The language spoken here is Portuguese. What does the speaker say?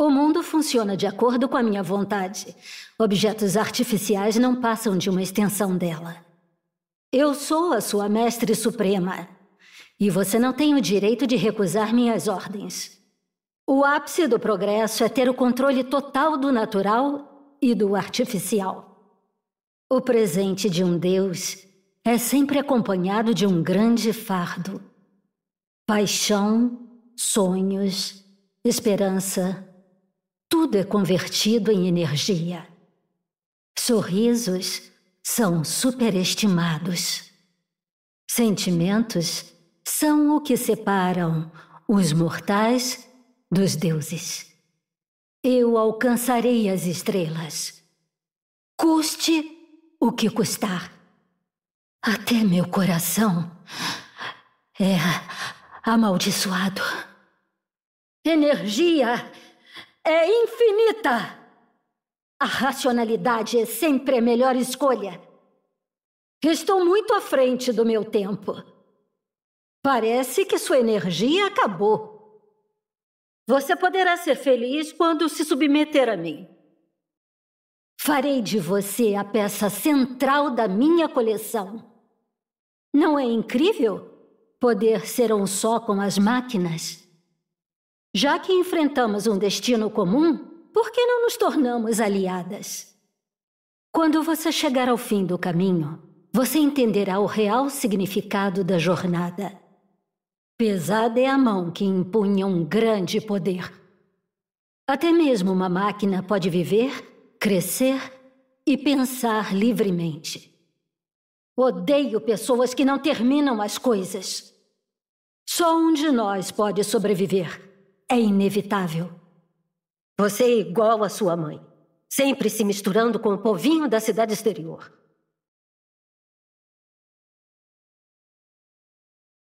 O mundo funciona de acordo com a minha vontade. Objetos artificiais não passam de uma extensão dela. Eu sou a sua mestre suprema. E você não tem o direito de recusar minhas ordens. O ápice do progresso é ter o controle total do natural e do artificial. O presente de um Deus é sempre acompanhado de um grande fardo: paixão, sonhos, esperança, tudo é convertido em energia. Sorrisos são superestimados. Sentimentos são o que separam os mortais dos deuses. Eu alcançarei as estrelas, custe o que custar. Até meu coração é amaldiçoado. Energia é infinita. A racionalidade é sempre a melhor escolha. Estou muito à frente do meu tempo. Parece que sua energia acabou. Você poderá ser feliz quando se submeter a mim. Farei de você a peça central da minha coleção. Não é incrível poder ser um só com as máquinas? Já que enfrentamos um destino comum, por que não nos tornamos aliadas? Quando você chegar ao fim do caminho, você entenderá o real significado da jornada. Pesada é a mão que empunha um grande poder. Até mesmo uma máquina pode viver, crescer e pensar livremente. Odeio pessoas que não terminam as coisas. Só um de nós pode sobreviver é inevitável. Você é igual à sua mãe, sempre se misturando com o povinho da cidade exterior.